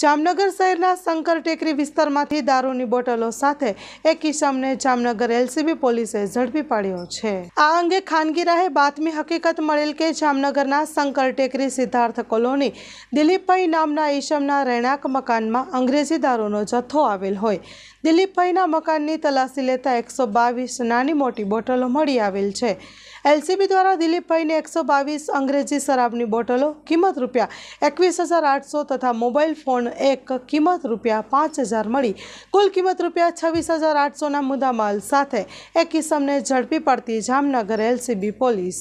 જામનગર શહેરના શંકર ટેકરી વિસ્તારમાંથી દારૂની બોટલો સાથે એક કિસમને જામનગર એલસીબી પોલીસે ઝડપી પાડ્યો છે આ અંગે ખાનગી રાહે બાતમી હકીકત મળેલ કે જામનગરના શંકર ટેકરી સિદ્ધાર્થ કોલોની દિલીપભાઈ નામના ઈશમના રહેણાંક મકાનમાં અંગ્રેજી દારૂનો જથ્થો આવેલ હોય દિલીપભાઈના મકાનની તલાશી લેતા એકસો બાવીસ નાની મોટી બોટલો મળી આવેલ છે એલસીબી દ્વારા દિલીપભાઈને એકસો બાવીસ અંગ્રેજી શરાબની બોટલો કિંમત રૂપિયા એકવીસ હજાર આઠસો તથા મોબાઈલ ફોન એક કિંમત રૂપિયા પાંચ હજાર મળી કુલ કિંમત રૂપિયા છવ્વીસ હજાર આઠસોના મુદ્દામાલ સાથે એક કિસમને ઝડપી પડતી જામનગર એલસીબી પોલીસ